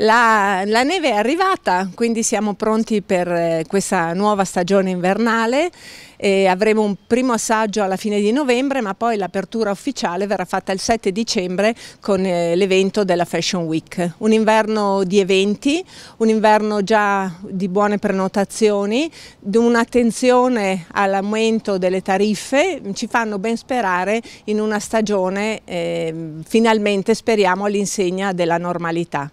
La, la, neve è arrivata, quindi siamo pronti per eh, questa nuova stagione invernale e avremo un primo assaggio alla fine di novembre, ma poi l'apertura ufficiale verrà fatta il 7 dicembre con eh, l'evento della Fashion Week. Un inverno di eventi, un inverno già di buone prenotazioni, un'attenzione all'aumento delle tariffe, mm, ci fanno ben sperare in una stagione eh, finalmente speriamo all'insegna della normalità.